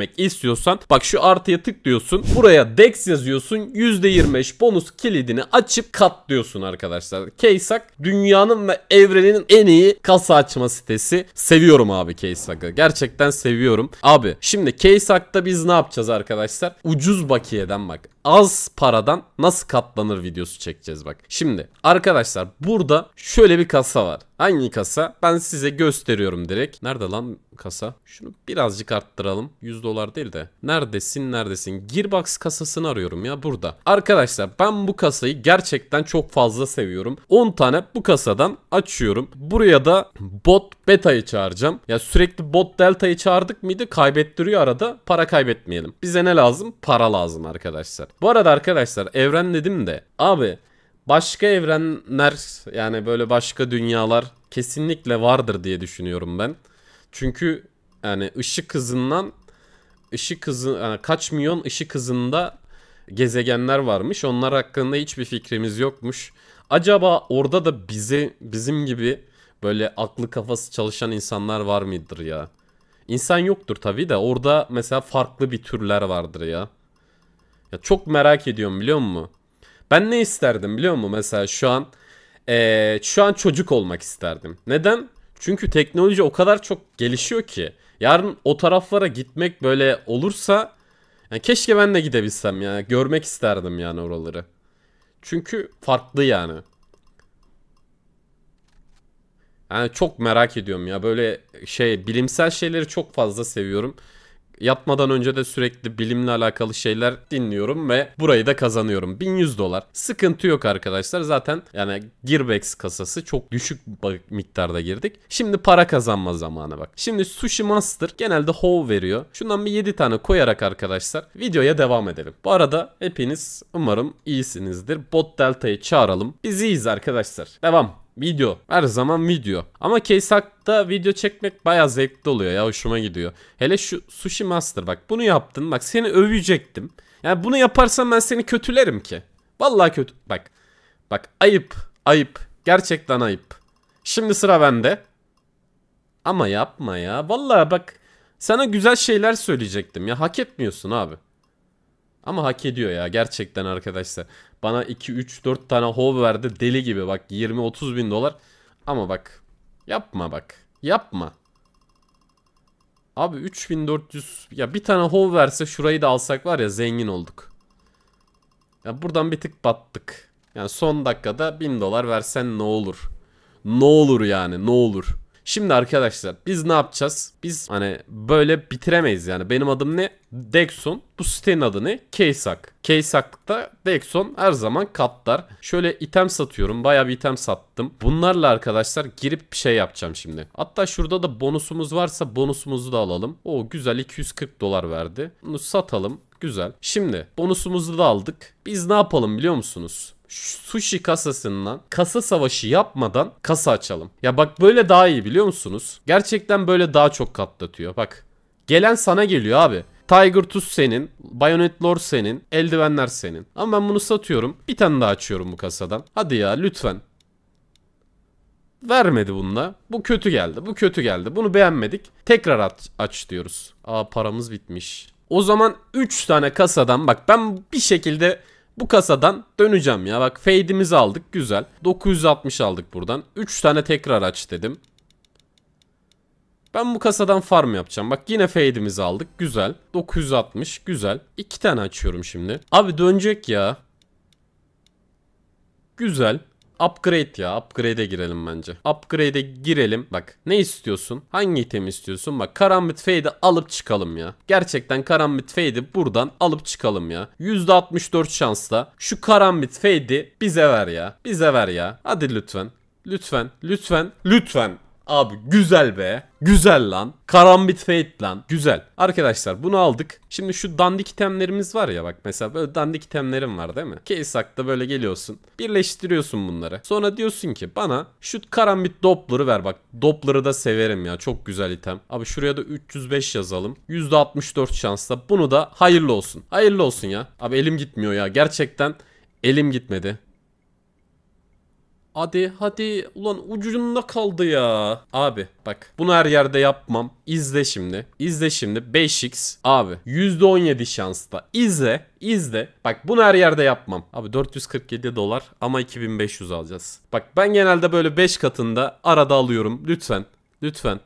eklemek istiyorsan bak şu artıya tıklıyorsun. Buraya dex yazıyorsun. %25 bonus kilidini açıp kat diyorsun arkadaşlar. Keysak dünyanın ve evrenin en iyi kasa açma sitesi. Seviyorum abi Keysak'ı. Gerçekten seviyorum. Abi şimdi Keysak'ta biz ne yapacağız arkadaşlar? Ucuz bakiyeden bak. Az paradan nasıl katlanır videosu çekeceğiz bak. Şimdi arkadaşlar burada şöyle bir kasa var. Hangi kasa? Ben size gösteriyorum direkt. Nerede lan kasa? Şunu birazcık arttıralım. 100 dolar değil de. Neredesin neredesin? Gearbox kasasını arıyorum ya burada. Arkadaşlar ben bu kasayı gerçekten çok fazla seviyorum. 10 tane bu kasadan açıyorum. Buraya da bot beta'yı çağıracağım. Ya sürekli bot delta'yı çağırdık mıydı? Kaybettiriyor arada. Para kaybetmeyelim. Bize ne lazım? Para lazım arkadaşlar. Bu arada arkadaşlar evren dedim de. Abi başka evrenler yani böyle başka dünyalar kesinlikle vardır diye düşünüyorum ben. Çünkü yani ışık hızından ışık hızı yani kaç milyon ışık hızında gezegenler varmış. Onlar hakkında hiçbir fikrimiz yokmuş. Acaba orada da bizi bizim gibi böyle aklı kafası çalışan insanlar var mıdır ya? İnsan yoktur tabi de orada mesela farklı bir türler vardır ya. Ya çok merak ediyorum biliyor musun? Ben ne isterdim biliyor musun? Mesela şu an ee, şu an çocuk olmak isterdim. Neden? Çünkü teknoloji o kadar çok gelişiyor ki. Yarın o taraflara gitmek böyle olursa yani keşke ben de gidebilsem ya. Görmek isterdim yani oraları. Çünkü farklı yani. Yani çok merak ediyorum ya. Böyle şey bilimsel şeyleri çok fazla seviyorum. Yapmadan önce de sürekli bilimle alakalı şeyler dinliyorum ve burayı da kazanıyorum. 1100 dolar. Sıkıntı yok arkadaşlar. Zaten yani Gearbex kasası çok düşük miktarda girdik. Şimdi para kazanma zamanı bak. Şimdi Sushi Master genelde hov veriyor. Şundan bir 7 tane koyarak arkadaşlar videoya devam edelim. Bu arada hepiniz umarım iyisinizdir. Bot Delta'yı çağıralım. Biz iyiyiz arkadaşlar. Devam. Video. Her zaman video. Ama Keysak'ta video çekmek baya zevkli oluyor ya hoşuma gidiyor. Hele şu Sushi Master bak bunu yaptın bak seni övecektim. Yani bunu yaparsam ben seni kötülerim ki. Vallahi kötü. Bak. Bak ayıp. Ayıp. Gerçekten ayıp. Şimdi sıra bende. Ama yapma ya. Vallahi bak sana güzel şeyler söyleyecektim ya. Hak etmiyorsun abi. Ama hak ediyor ya gerçekten arkadaşlar. Bana 2, 3, 4 tane hov verdi deli gibi. Bak 20-30 bin dolar. Ama bak. Yapma bak. Yapma. Abi 3400 ya bir tane hov verse şurayı da alsak var ya zengin olduk. Ya buradan bir tık battık. Yani son dakikada 1000 dolar versen ne olur? Ne olur yani ne olur? Şimdi arkadaşlar biz ne yapacağız? Biz hani böyle bitiremeyiz yani. Benim adım ne? Dexon. Bu sitenin adı ne? Keysak. Keysak'ta Dexon her zaman katlar. Şöyle item satıyorum. Baya bir item sattım. Bunlarla arkadaşlar girip bir şey yapacağım şimdi. Hatta şurada da bonusumuz varsa bonusumuzu da alalım. O güzel 240 dolar verdi. Bunu satalım. Güzel. Şimdi bonusumuzu da aldık. Biz ne yapalım biliyor musunuz? sushi kasasından kasa savaşı yapmadan kasa açalım. Ya bak böyle daha iyi biliyor musunuz? Gerçekten böyle daha çok katlatıyor. Bak gelen sana geliyor abi. Tiger Tooth senin, Bayonet Lord senin, eldivenler senin. Ama ben bunu satıyorum. Bir tane daha açıyorum bu kasadan. Hadi ya lütfen. Vermedi bununla. Bu kötü geldi. Bu kötü geldi. Bunu beğenmedik. Tekrar aç, aç diyoruz. Aa paramız bitmiş. O zaman 3 tane kasadan bak ben bir şekilde bu kasadan döneceğim ya. Bak fade'imizi aldık. Güzel. 960 aldık buradan. 3 tane tekrar aç dedim. Ben bu kasadan farm yapacağım. Bak yine fade'imizi aldık. Güzel. 960. Güzel. 2 tane açıyorum şimdi. Abi dönecek ya. Güzel. Upgrade ya. Upgrade'e girelim bence. Upgrade'e girelim. Bak ne istiyorsun? Hangi item istiyorsun? Bak karambit fade'i alıp çıkalım ya. Gerçekten karambit fade'i buradan alıp çıkalım ya. %64 şansla şu karambit fade'i bize ver ya. Bize ver ya. Hadi lütfen. Lütfen. Lütfen. Lütfen. Abi güzel be. Güzel lan. Karambit Fate lan. Güzel. Arkadaşlar bunu aldık. Şimdi şu dandik itemlerimiz var ya bak mesela böyle dandik itemlerim var değil mi? Keysak'ta böyle geliyorsun. Birleştiriyorsun bunları. Sonra diyorsun ki bana şu karambit Doppler'ı ver bak. Doppler'ı da severim ya. Çok güzel item. Abi şuraya da 305 yazalım. %64 şansla. Bunu da hayırlı olsun. Hayırlı olsun ya. Abi elim gitmiyor ya. Gerçekten elim gitmedi. Hadi hadi ulan ucunda kaldı ya. Abi bak bunu her yerde yapmam. İzle şimdi. İzle şimdi 5x abi %17 şansla. İzle izle. Bak bunu her yerde yapmam. Abi 447 dolar ama 2500 alacağız. Bak ben genelde böyle 5 katında arada alıyorum. Lütfen. Lütfen.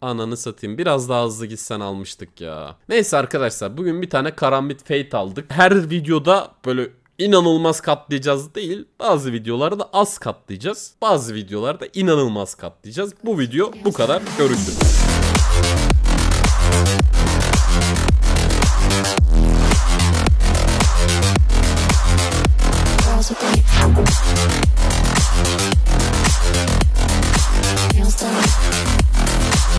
Ananı satayım. Biraz daha hızlı gitsen almıştık ya. Neyse arkadaşlar bugün bir tane karambit fate aldık. Her videoda böyle inanılmaz katlayacağız değil. Bazı videolarda az katlayacağız. Bazı videolarda inanılmaz katlayacağız. Bu video bu kadar. Görüşürüz.